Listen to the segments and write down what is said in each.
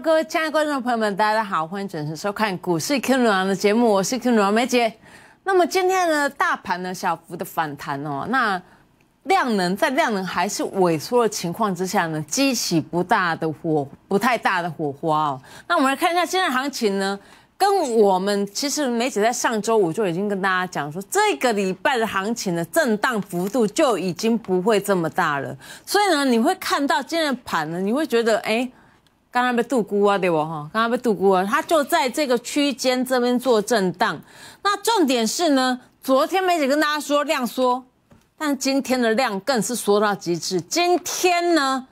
各位亲爱的观众朋友们，大家好，欢迎准时收看股市 Q 女王的节目，我是 Q 女王梅姐。那么今天呢，大盘呢小幅的反弹哦，那量能在量能还是萎缩的情况之下呢，激起不大的火，不太大的火花哦。那我们来看一下今天行情呢，跟我们其实梅姐在上周五就已经跟大家讲说，这个礼拜的行情的震荡幅度就已经不会这么大了。所以呢，你会看到今天盘呢，你会觉得哎。刚刚被杜姑啊，对不哈？刚刚被杜姑啊，他就在这个区间这边做震荡。那重点是呢，昨天没只跟大家说量缩，但今天的量更是缩到极致。今天呢，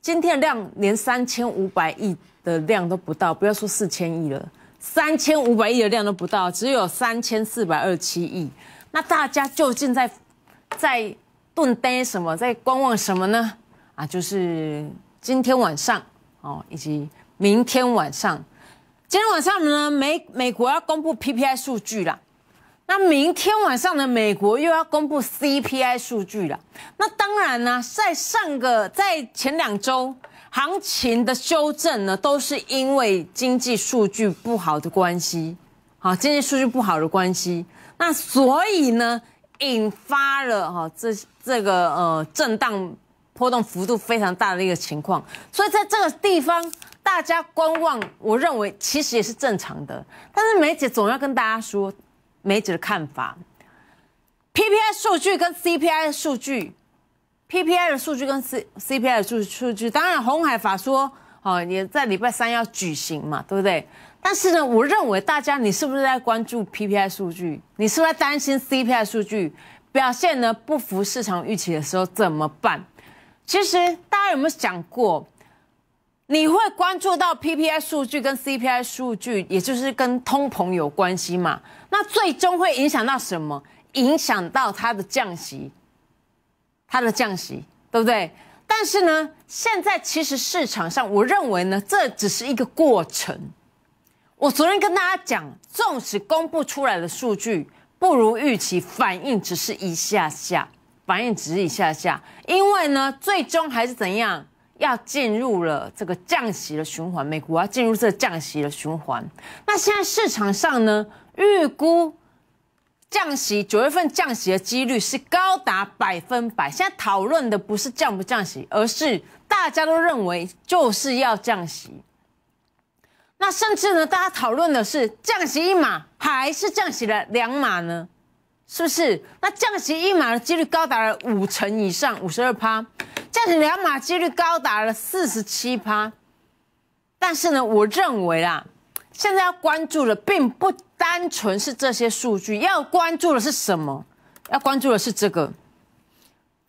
今天的量连三千五百亿的量都不到，不要说四千亿了，三千五百亿的量都不到，只有三千四百二十七亿。那大家究竟在，在炖呆什么，在观望什么呢？啊，就是今天晚上。哦，以及明天晚上，今天晚上呢美美国要公布 PPI 数据了，那明天晚上呢美国又要公布 CPI 数据了。那当然呢，在上个在前两周行情的修正呢，都是因为经济数据不好的关系，好经济数据不好的关系，那所以呢引发了哈这这个呃震荡。波动幅度非常大的一个情况，所以在这个地方大家观望，我认为其实也是正常的。但是梅姐总要跟大家说梅姐的看法：PPI 数据跟 CPI 数据，PPI 的数据跟 C CPI 的数数据。当然，红海法说哦，也在礼拜三要举行嘛，对不对？但是呢，我认为大家你是不是在关注 PPI 数据？你是不是在担心 CPI 数据表现呢？不符市场预期的时候怎么办？其实大家有没有想过，你会关注到 PPI 数据跟 CPI 数据，也就是跟通膨有关系嘛？那最终会影响到什么？影响到它的降息，它的降息，对不对？但是呢，现在其实市场上，我认为呢，这只是一个过程。我昨天跟大家讲，纵使公布出来的数据不如预期，反应只是一下下。反应值一下下，因为呢，最终还是怎样，要进入了这个降息的循环。美国要进入这降息的循环。那现在市场上呢，预估降息九月份降息的几率是高达百分百。现在讨论的不是降不降息，而是大家都认为就是要降息。那甚至呢，大家讨论的是降息一码还是降息了两码呢？是不是？那降息一码的几率高达了五成以上，五十二趴；降息两码几率高达了四十七趴。但是呢，我认为啦，现在要关注的并不单纯是这些数据，要关注的是什么？要关注的是这个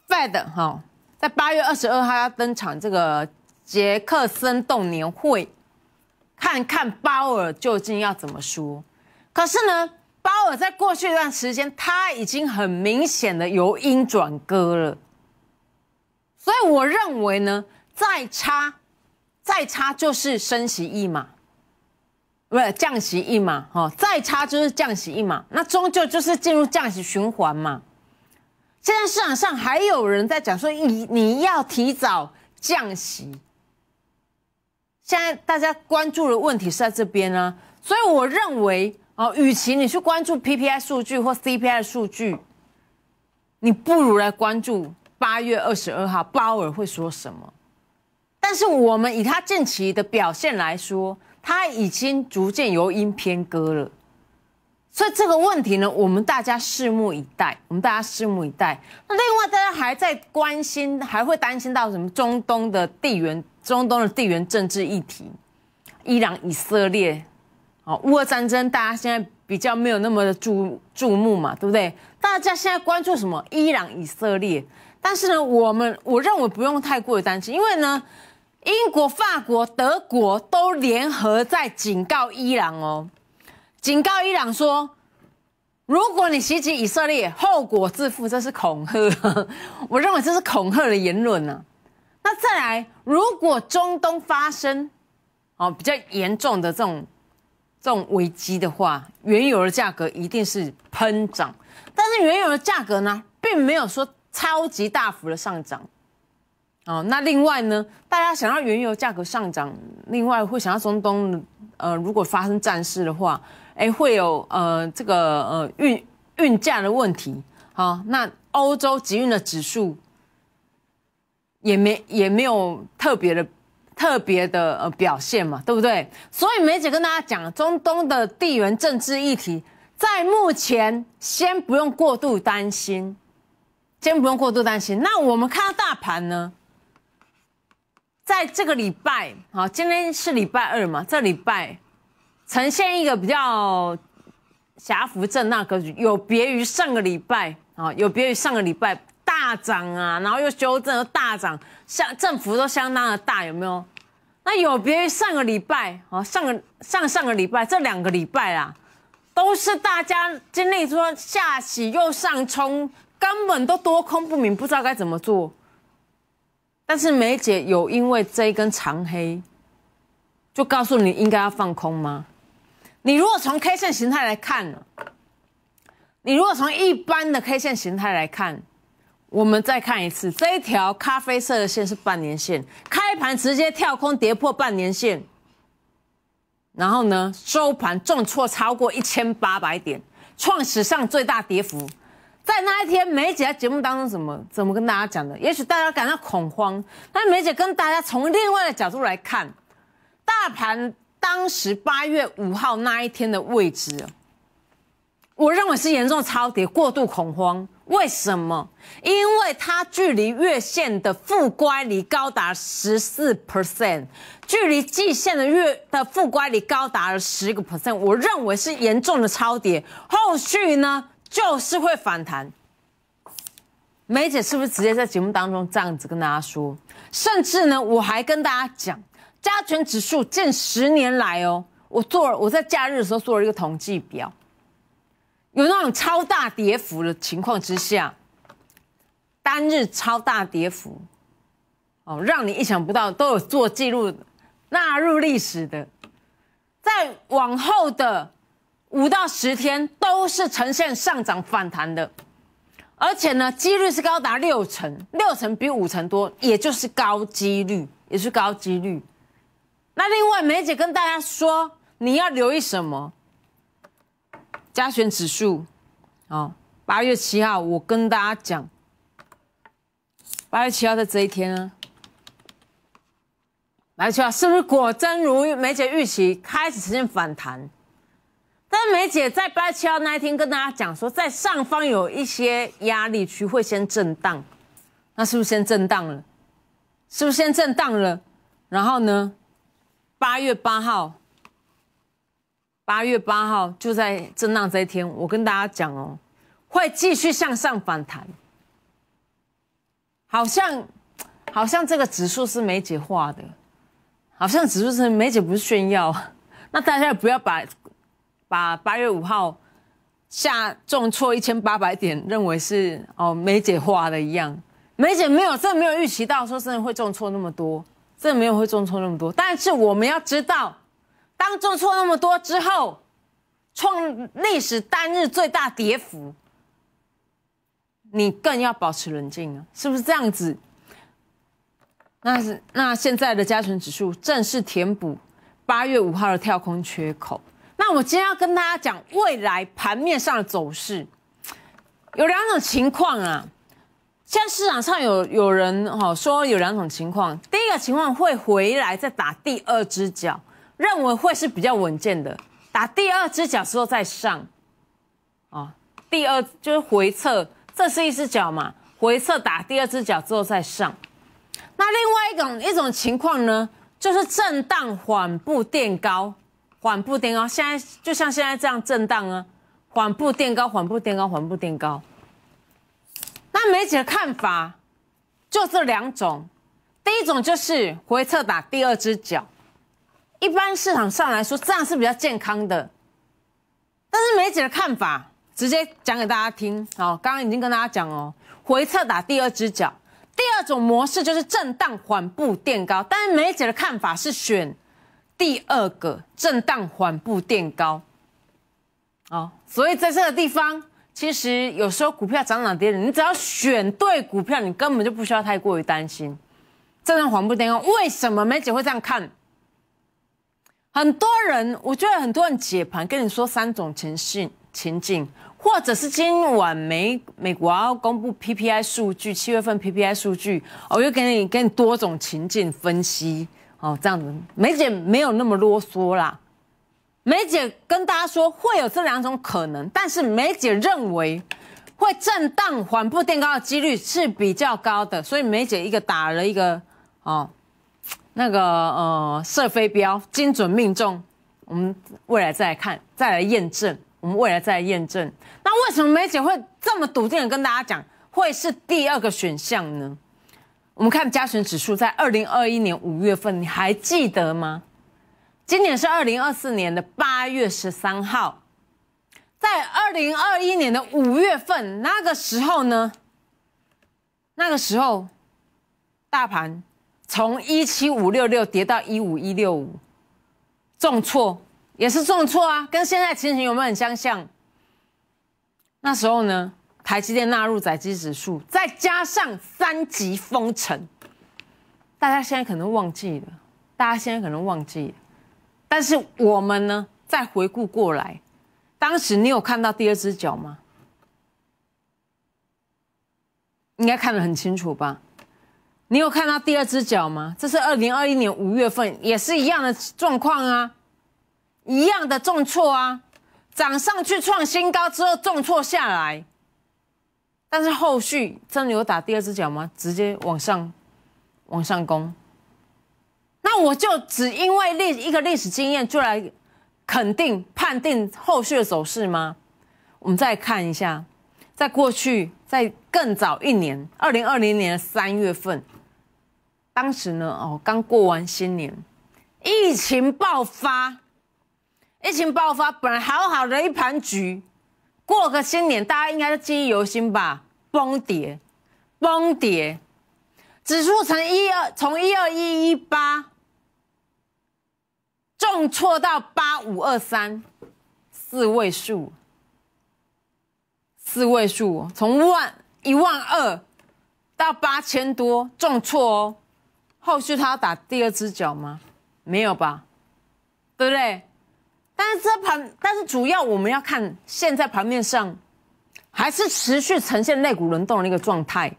，Fed 哈，在八月二十二号要登场这个杰克森动年会，看看鲍尔究竟要怎么说。可是呢？鲍尔在过去一段时间，他已经很明显的由阴转歌了，所以我认为呢，再差，再差就是升息一码，不是降息一码，哈，再差就是降息一码，那终究就是进入降息循环嘛。现在市场上还有人在讲说，你你要提早降息，现在大家关注的问题是在这边啊，所以我认为。哦，与其你去关注 PPI 数据或 CPI 数据，你不如来关注八月二十二号鲍尔会说什么。但是我们以他近期的表现来说，他已经逐渐由阴偏割了。所以这个问题呢，我们大家拭目以待。我们大家拭目以待。那另外大家还在关心，还会担心到什么中东的地缘中东的地缘政治议题，伊朗以色列。哦，乌俄战争大家现在比较没有那么注注目嘛，对不对？大家现在关注什么？伊朗、以色列。但是呢，我们我认为不用太过于担心，因为呢，英国、法国、德国都联合在警告伊朗哦，警告伊朗说，如果你袭击以色列，后果自负，这是恐吓。我认为这是恐吓的言论啊。那再来，如果中东发生哦比较严重的这种。这种危机的话，原油的价格一定是喷涨，但是原油的价格呢，并没有说超级大幅的上涨。哦，那另外呢，大家想要原油价格上涨，另外会想要中东呃，如果发生战事的话，哎，会有呃这个呃运运价的问题啊。那欧洲集运的指数也没也没有特别的。特别的呃表现嘛，对不对？所以梅姐跟大家讲，中东的地缘政治议题，在目前先不用过度担心，先不用过度担心。那我们看到大盘呢，在这个礼拜，好，今天是礼拜二嘛，这礼拜呈现一个比较狭幅震荡格局，有别于上个礼拜，啊，有别于上个礼拜大涨啊，然后又修正又大涨。相振幅都相当的大，有没有？那有别于上个礼拜哦，上个上上个礼拜这两个礼拜啦，都是大家经历说下洗又上冲，根本都多空不明，不知道该怎么做。但是梅姐有因为这一根长黑，就告诉你应该要放空吗？你如果从 K 线形态来看，你如果从一般的 K 线形态来看。我们再看一次，这条咖啡色的线是半年线，开盘直接跳空跌破半年线，然后呢，收盘重挫超过一千八百点，创史上最大跌幅。在那一天，梅姐在节目当中怎么怎么跟大家讲的？也许大家感到恐慌，但梅姐跟大家从另外的角度来看，大盘当时八月五号那一天的位置，我认为是严重超跌、过度恐慌。为什么？因为它距离月线的负乖离高达十四 percent，距离季线的月的负乖离高达了十个 percent，我认为是严重的超跌，后续呢就是会反弹。梅姐是不是直接在节目当中这样子跟大家说？甚至呢，我还跟大家讲，加权指数近十年来哦，我做我在假日的时候做了一个统计表。有那种超大跌幅的情况之下，单日超大跌幅，哦，让你意想不到，都有做记录、纳入历史的。在往后的五到十天都是呈现上涨反弹的，而且呢，几率是高达六成，六成比五成多，也就是高几率，也是高几率。那另外梅姐跟大家说，你要留意什么？加权指数，哦，八月七号，我跟大家讲，八月七号的这一天呢，八月七号是不是果真如梅姐预期开始实现反弹？但梅姐在八月七号那一天跟大家讲说，在上方有一些压力区会先震荡，那是不是先震荡了？是不是先震荡了？然后呢，八月八号。八月八号就在震荡这一天，我跟大家讲哦，会继续向上反弹。好像，好像这个指数是梅姐画的，好像指数是梅姐不是炫耀。那大家也不要把把八月五号下重挫一千八百点认为是哦梅姐画的一样。梅姐没有，真的没有预期到说真的会重挫那么多，真的没有会重挫那么多。但是我们要知道。当做错那么多之后，创历史单日最大跌幅，你更要保持冷静啊！是不是这样子？那是那现在的加权指数正式填补八月五号的跳空缺口。那我今天要跟大家讲未来盘面上的走势，有两种情况啊。现在市场上有有人哈说有两种情况，第一个情况会回来再打第二只脚。认为会是比较稳健的，打第二只脚之后再上，啊，第二就是回撤，这是一只脚嘛，回撤打第二只脚之后再上。那另外一种一种情况呢，就是震荡缓步垫高，缓步垫高。现在就像现在这样震荡啊，缓步垫高，缓步垫高，缓步垫高。那梅姐的看法就这两种，第一种就是回撤打第二只脚。一般市场上来说，这样是比较健康的。但是梅姐的看法，直接讲给大家听。好，刚刚已经跟大家讲哦，回撤打第二只脚，第二种模式就是震荡缓步垫高。但是梅姐的看法是选第二个震荡缓步垫高。哦，所以在这个地方，其实有时候股票涨涨跌跌，你只要选对股票，你根本就不需要太过于担心。震荡缓步垫高，为什么梅姐会这样看？很多人，我觉得很多人解盘跟你说三种情形情境，或者是今晚美美国要公布 P P I 数据，七月份 P P I 数据，我就给你给你多种情境分析哦，这样子梅姐没有那么啰嗦啦。梅姐跟大家说会有这两种可能，但是梅姐认为会震荡缓步垫高的几率是比较高的，所以梅姐一个打了一个哦。那个呃，射飞镖精准命中，我们未来再来看，再来验证，我们未来再来验证。那为什么梅姐会这么笃定的跟大家讲，会是第二个选项呢？我们看加权指数在二零二一年五月份，你还记得吗？今年是二零二四年的八月十三号，在二零二一年的五月份，那个时候呢，那个时候大盘。从一七五六六跌到一五一六五，重挫也是重挫啊，跟现在情形有没有很相像？那时候呢，台积电纳入载基指数，再加上三级封城，大家现在可能忘记了，大家现在可能忘记了，但是我们呢，再回顾过来，当时你有看到第二只脚吗？应该看得很清楚吧。你有看到第二只脚吗？这是二零二一年五月份，也是一样的状况啊，一样的重挫啊，涨上去创新高之后重挫下来。但是后续真的有打第二只脚吗？直接往上，往上攻。那我就只因为历一个历史经验就来肯定判定后续的走势吗？我们再看一下，在过去在更早一年，二零二零年三月份。当时呢，哦，刚过完新年，疫情爆发，疫情爆发，本来好好的一盘局，过个新年，大家应该都记忆犹新吧？崩跌，崩跌，指数从一二从一二一一八重挫到八五二三，四位数，四位数，从万一万二到八千多重挫哦。后续他要打第二只脚吗？没有吧，对不对？但是这盘，但是主要我们要看现在盘面上还是持续呈现肋骨轮动的那个状态。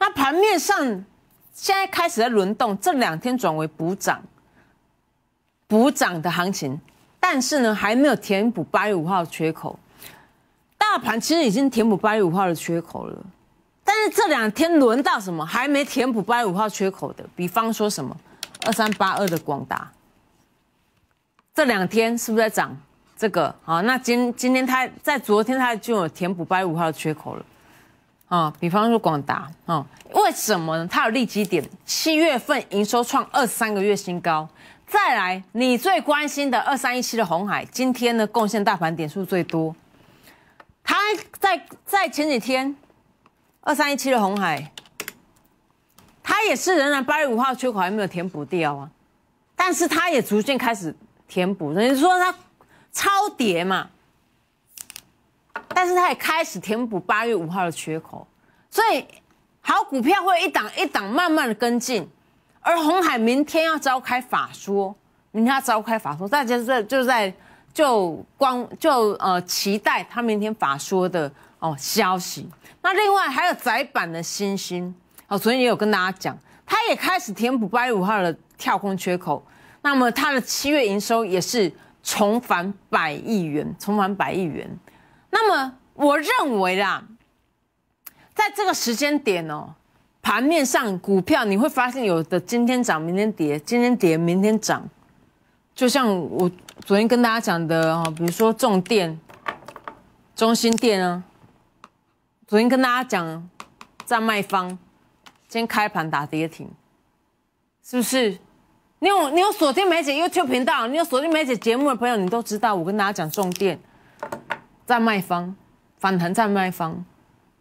那盘面上现在开始在轮动，这两天转为补涨，补涨的行情，但是呢还没有填补八月五号的缺口。大盘其实已经填补八月五号的缺口了。但是这两天轮到什么？还没填补八月五号缺口的，比方说什么二三八二的广达，这两天是不是在涨？这个啊，那今今天它在昨天它就有填补八月五号的缺口了啊。比方说广达啊，为什么呢？它有利基点，七月份营收创二三个月新高。再来，你最关心的二三一七的红海，今天呢贡献大盘点数最多，它在在前几天。二三一七的红海，它也是仍然八月五号缺口还没有填补掉啊，但是它也逐渐开始填补。等于说它超跌嘛？但是它也开始填补八月五号的缺口，所以好股票会一档一档慢慢的跟进。而红海明天要召开法说，明天要召开法说，大家在就在就光就呃期待他明天法说的。哦，消息。那另外还有窄板的新星，哦，昨天也有跟大家讲，它也开始填补八月五号的跳空缺口。那么它的七月营收也是重返百亿元，重返百亿元。那么我认为啦，在这个时间点哦，盘面上股票你会发现有的今天涨明天跌，今天跌明天涨。就像我昨天跟大家讲的哦，比如说重电、中心电啊。昨天跟大家讲，占卖方，今天开盘打跌停，是不是？你有你有锁定梅姐 YouTube 频道，你有锁定梅姐节目的朋友，你都知道。我跟大家讲重点，在卖方，反弹在卖方。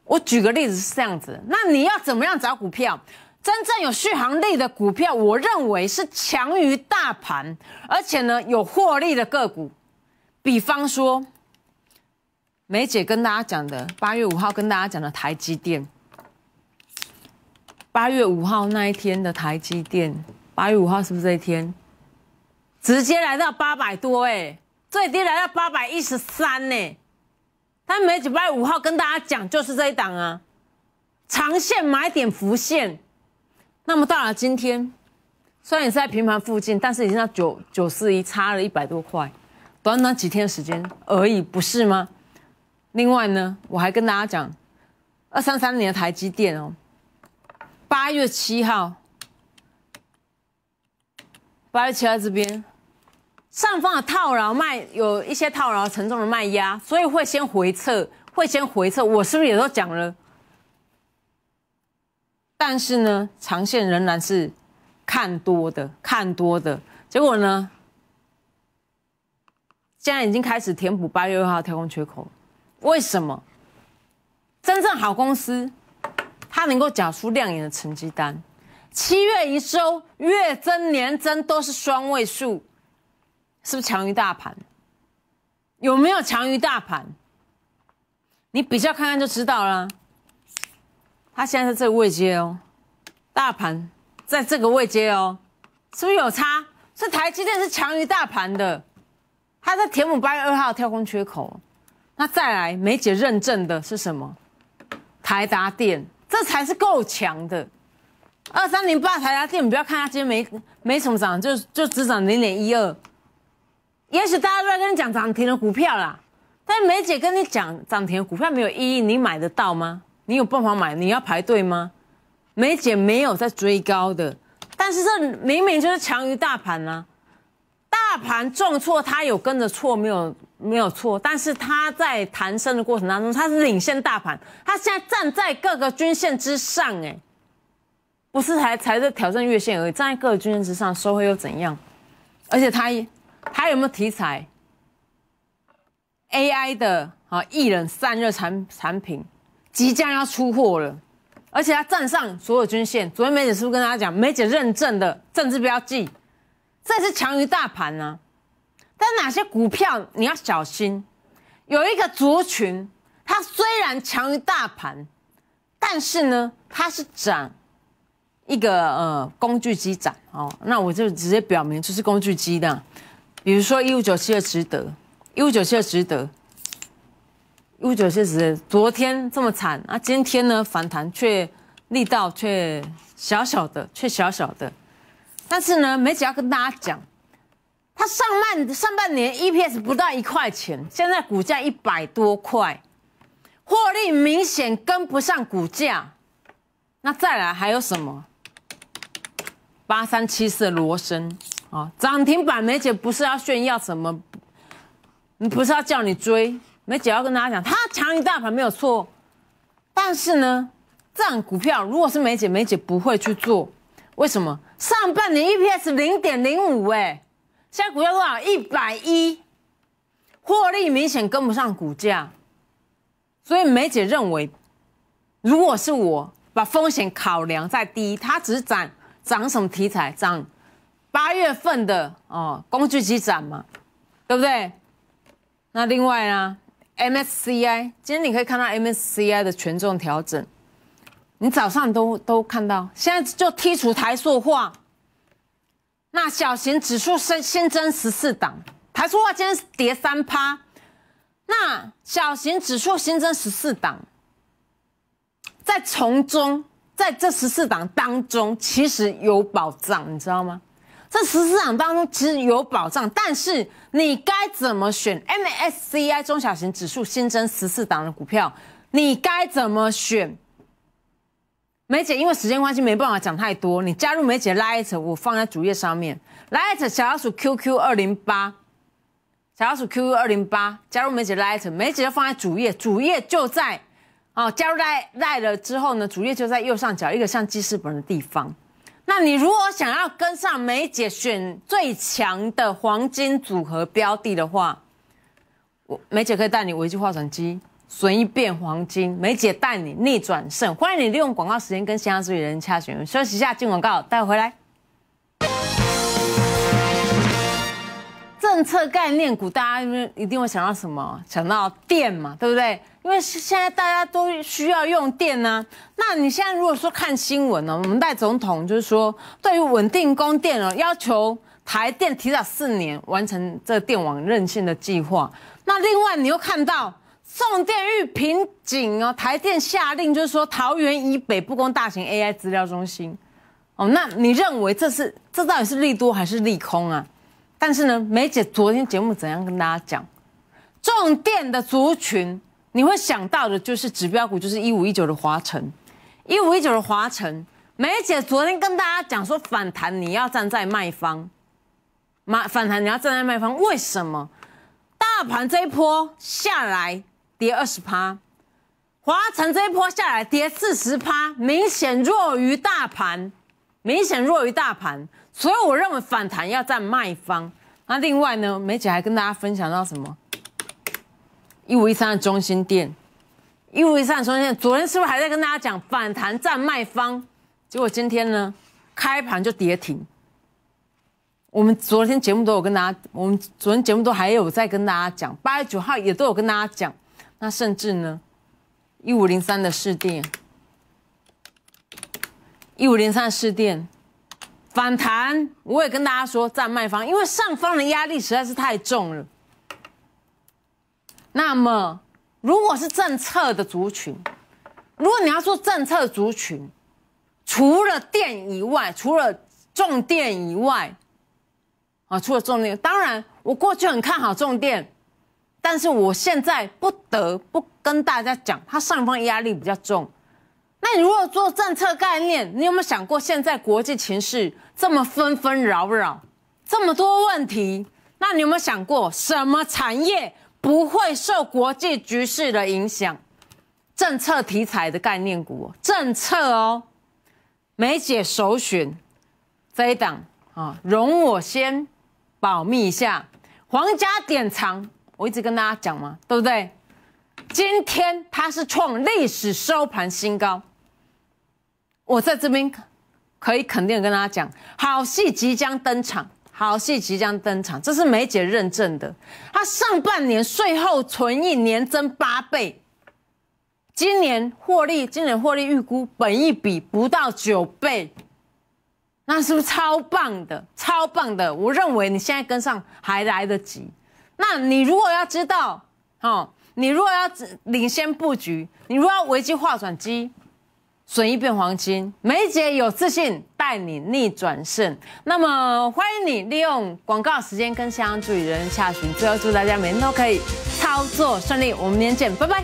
我举个例子是这样子，那你要怎么样找股票？真正有续航力的股票，我认为是强于大盘，而且呢有获利的个股，比方说。梅姐跟大家讲的八月五号，跟大家讲的台积电，八月五号那一天的台积电，八月五号是不是这一天？直接来到八百多，哎，最低来到八百一十三呢。但梅姐八月五号跟大家讲就是这一档啊，长线买点浮现。那么到了今天，虽然也是在平盘附近，但是已经到九九四一差了一百多块，短短几天时间而已，不是吗？另外呢，我还跟大家讲，二三三年的台积电哦，八月七号，八月七号这边上方的套牢卖有一些套牢沉重的卖压，所以会先回撤，会先回撤。我是不是也都讲了？但是呢，长线仍然是看多的，看多的。结果呢，现在已经开始填补八月二号跳空缺口了。为什么真正好公司，它能够交出亮眼的成绩单？七月营收月增年增都是双位数，是不是强于大盘？有没有强于大盘？你比较看看就知道了。它现在在这个位阶哦，大盘在这个位阶哦，是不是有差？是台积电是强于大盘的，它在田姆八月二号跳空缺口。那再来，梅姐认证的是什么？台达电，这才是够强的。二三零八台达电，你不要看它今天没没怎么涨，就就只涨零点一二。也许大家都在跟你讲涨停的股票啦，但梅姐跟你讲涨停的股票没有意义，你买得到吗？你有办法买？你要排队吗？梅姐没有在追高的，但是这明明就是强于大盘啊！大盘重挫，它有跟着错没有？没有错，但是他在弹升的过程当中，他是领先大盘，他现在站在各个均线之上，哎，不是才才是挑战月线而已，站在各个均线之上，收回又怎样？而且他，它有没有题材？AI 的啊，艺人散热产产品即将要出货了，而且他站上所有均线，昨天梅姐是不是跟大家讲，梅姐认证的政治标记，这是强于大盘呢？但哪些股票你要小心？有一个族群，它虽然强于大盘，但是呢，它是涨一个呃工具机涨哦。那我就直接表明，就是工具机的，比如说一五九七的值得，一五九七的值得，一五九七得。昨天这么惨啊，今天呢反弹却力道却小小的，却小小的。但是呢，没次要跟大家讲。它上半上半年 EPS 不到一块钱，现在股价一百多块，获利明显跟不上股价。那再来还有什么？八三七四罗森啊，涨停板梅姐不是要炫耀什么？不是要叫你追？梅姐要跟大家讲，它强一大盘没有错，但是呢，这样股票如果是梅姐，梅姐不会去做，为什么？上半年 EPS 零点零五哎。现在股价多少？一百一，获利明显跟不上股价，所以梅姐认为，如果是我把风险考量再低，它只是涨涨什么题材？涨八月份的哦，工具机涨嘛，对不对？那另外呢，MSCI 今天你可以看到 MSCI 的权重调整，你早上都都看到，现在就剔除台塑化。那小型指数升新增十四档，台塑化今天跌三趴。那小型指数新增十四档，在从中，在这十四档当中其实有保障，你知道吗？这十四档当中其实有保障，但是你该怎么选 MSCI 中小型指数新增十四档的股票？你该怎么选？梅姐，因为时间关系没办法讲太多。你加入梅姐 l i t 我放在主页上面。l i t 小老鼠 QQ 二零八，小老鼠 QQ 二零八，加入梅姐 l i t 梅姐要放在主页，主页就在哦。加入 l i t l i t 了之后呢，主页就在右上角一个像记事本的地方。那你如果想要跟上梅姐选最强的黄金组合标的的话，我梅姐可以带你维基化成机。随便黄金，梅姐带你逆转胜，欢迎你利用广告时间跟《其他主三人洽询，休息一下，进广告，待会回来。政策概念股，大家一定会想到什么？想到电嘛，对不对？因为现在大家都需要用电呢。那你现在如果说看新闻呢，我们代总统就是说，对于稳定供电哦，要求台电提早四年完成这电网韧性的计划。那另外你又看到？送电遇瓶颈哦，台电下令就是说，桃园以北不供大型 AI 资料中心哦。那你认为这是这到底是利多还是利空啊？但是呢，梅姐昨天节目怎样跟大家讲，重电的族群你会想到的就是指标股，就是一五一九的华晨，一五一九的华晨。梅姐昨天跟大家讲说，反弹你要站在卖方，买反弹你要站在卖方，为什么？大盘这一波下来。跌二十趴，华晨这一波下来跌四十趴，明显弱于大盘，明显弱于大盘，所以我认为反弹要在卖方。那另外呢，梅姐还跟大家分享到什么？一五一三的中心店，一五一三的中心店，昨天是不是还在跟大家讲反弹在卖方？结果今天呢，开盘就跌停。我们昨天节目都有跟大家，我们昨天节目都还有在跟大家讲，八月九号也都有跟大家讲。那甚至呢，一五零三的试电，一五零三试电反弹，我也跟大家说占卖方，因为上方的压力实在是太重了。那么，如果是政策的族群，如果你要说政策族群，除了电以外，除了重电以外，啊，除了重电，当然我过去很看好重电。但是我现在不得不跟大家讲，它上方压力比较重。那你如果做政策概念，你有没有想过，现在国际情势这么纷纷扰扰，这么多问题，那你有没有想过，什么产业不会受国际局势的影响？政策题材的概念股，政策哦，梅姐首选这一档啊，容我先保密一下，皇家典藏。我一直跟大家讲嘛，对不对？今天它是创历史收盘新高。我在这边可以肯定跟大家讲，好戏即将登场，好戏即将登场，这是梅姐认证的。它上半年税后存益年增八倍，今年获利，今年获利预估本一比不到九倍，那是不是超棒的？超棒的！我认为你现在跟上还来得及。那你如果要知道，哦，你如果要领先布局，你如果要危机化转机，损益变黄金，梅姐有自信带你逆转胜。那么欢迎你利用广告时间跟相助注意人员查询。最后祝大家每天都可以操作顺利，我们明天见，拜拜。